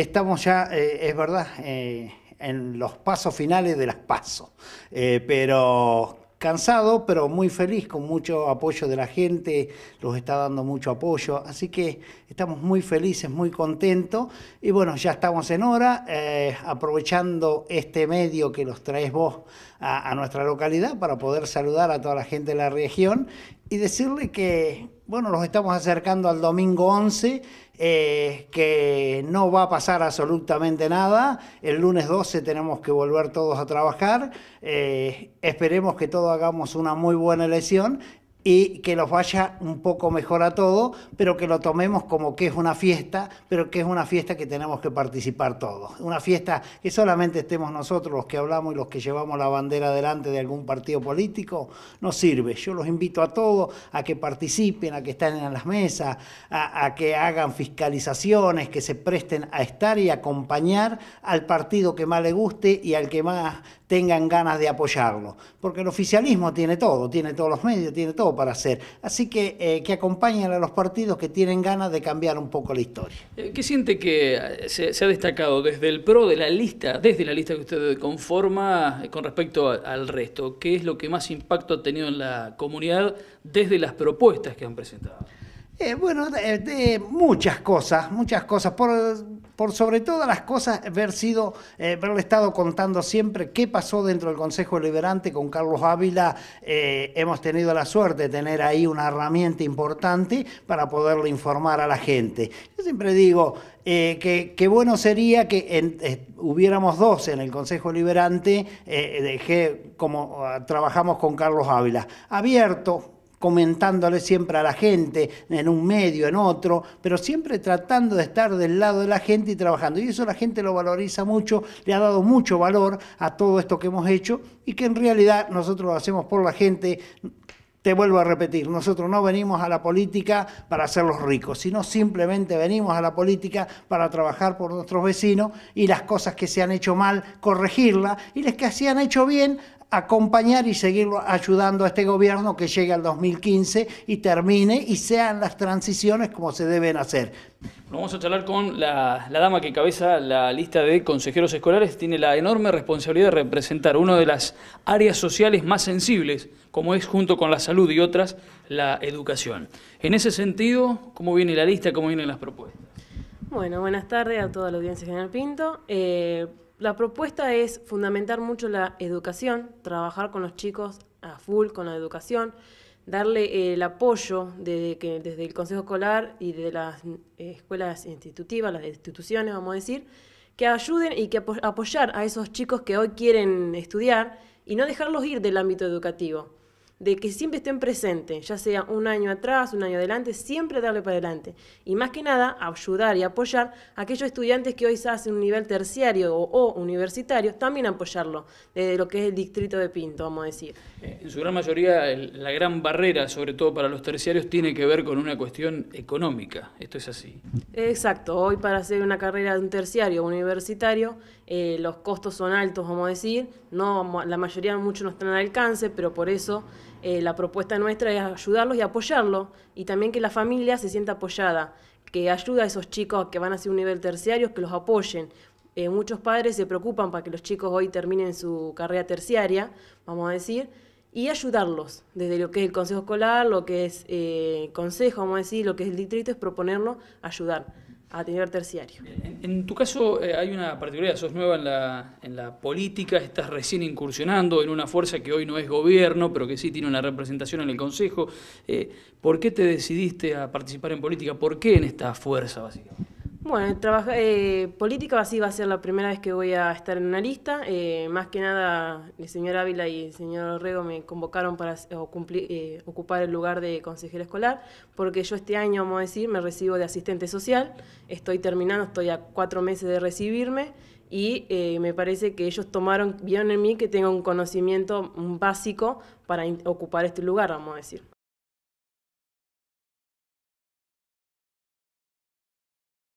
estamos ya, eh, es verdad, eh, en los pasos finales de las pasos, eh, pero cansado, pero muy feliz, con mucho apoyo de la gente, los está dando mucho apoyo, así que estamos muy felices, muy contentos, y bueno, ya estamos en hora, aprovechando este medio que nos traes vos a, a, nuestra localidad para poder saludar a toda la gente de la región y decirle que bueno, nos estamos acercando al domingo 11, eh, que no va a pasar absolutamente nada. El lunes 12 tenemos que volver todos a trabajar. Eh, esperemos que todos hagamos una muy buena elección y que los vaya un poco mejor a todos, pero que lo tomemos como que es una fiesta, pero que es una fiesta que tenemos que participar todos. Una fiesta que solamente estemos nosotros los que hablamos y los que llevamos la bandera delante de algún partido político, no sirve. Yo los invito a todos a que participen, a que estén en las mesas, a que hagan fiscalizaciones, que se presten a estar y acompañar al partido que más le guste y al que más tengan ganas de apoyarlo. Porque el oficialismo tiene todo, tiene todos los medios, tiene todo para hacer. Así que eh, que acompañen a los partidos que tienen ganas de cambiar un poco la historia. Eh, ¿Qué siente que eh, se, ha destacado desde el PRO de la lista, desde la lista que usted conforma con respecto al resto? ¿Qué es lo que más impacto ha tenido en la comunidad desde las propuestas que han presentado? bueno, de muchas cosas, muchas cosas. Por, por sobre todas las cosas, haber sido, eh, haberle estado contando siempre qué pasó dentro del Consejo Liberante con Carlos Ávila. Eh, hemos tenido la suerte de tener ahí una herramienta importante para poderle informar a la gente. Yo siempre digo eh, que, bueno sería que hubiéramos dos en el Consejo Liberante, que como ah, trabajamos con Carlos Ávila, abierto, comentándole siempre a la gente, en un medio, en otro, pero siempre tratando de estar del lado de la gente y trabajando. Y eso la gente lo valoriza mucho, le ha dado mucho valor a todo esto que hemos hecho y que en realidad nosotros lo hacemos por la gente. Te vuelvo a repetir, nosotros no venimos a la política para hacerlos ricos, sino simplemente venimos a la política para trabajar por nuestros vecinos y las cosas que se han hecho mal, corregirlas y las que se han hecho bien, acompañar y seguir ayudando a este gobierno que llegue al 2015 y termine y sean las transiciones como se deben hacer. Vamos a charlar con la, dama que cabeza la lista de consejeros escolares. Tiene la enorme responsabilidad de representar una de las áreas sociales más sensibles, como es junto con la salud y otras, la educación. En ese sentido, ¿cómo viene la lista? ¿Cómo vienen las propuestas? Bueno, buenas tardes a toda la audiencia General Pinto. Eh, la propuesta es fundamentar mucho la educación, trabajar con los chicos a full con la educación, darle el apoyo desde, que, desde el Consejo Escolar y de las eh, escuelas institutivas, las instituciones, vamos a decir, que ayuden y que apoyar a esos chicos que hoy quieren estudiar y no dejarlos ir del ámbito educativo de que siempre estén presentes, ya sea un año atrás, un año adelante, siempre darle para adelante. Y más que nada, ayudar y apoyar a aquellos estudiantes que hoy se hacen un nivel terciario o, universitario, también apoyarlo, desde lo que es el distrito de Pinto, vamos a decir. Eh, en su gran mayoría, la gran barrera, sobre todo para los terciarios, tiene que ver con una cuestión económica. Esto es así. Exacto. Hoy para hacer una carrera de un terciario o universitario, eh, los costos son altos, vamos a decir. No, la mayoría, muchos no están al alcance, pero por eso eh, la propuesta nuestra es ayudarlos y apoyarlos y también que la familia se sienta apoyada, que ayuda a esos chicos que van a ser un nivel terciario, que los apoyen. Eh, muchos padres se preocupan para que los chicos hoy terminen su carrera terciaria, vamos a decir, y ayudarlos desde lo que es el consejo escolar, lo que es eh, consejo, vamos a decir, lo que es el distrito, es proponerlo, ayudar a tener terciario. En, tu caso eh, hay una particularidad, sos nueva en la, en la política, estás recién incursionando en una fuerza que hoy no es gobierno, pero que sí tiene una representación en el Consejo. Eh, ¿Por qué te decidiste a participar en política? ¿Por qué en esta fuerza, básicamente? Bueno, eh, política así va a ser la primera vez que voy a estar en una lista. Eh, más que nada, el señor Ávila y el señor Orrego me convocaron para eh, ocupar el lugar de consejero escolar, porque yo este año, vamos a decir, me recibo de asistente social. Estoy terminando, estoy a cuatro meses de recibirme y me parece que ellos tomaron, vieron en mí que tengo un conocimiento básico para ocupar este lugar, vamos a decir.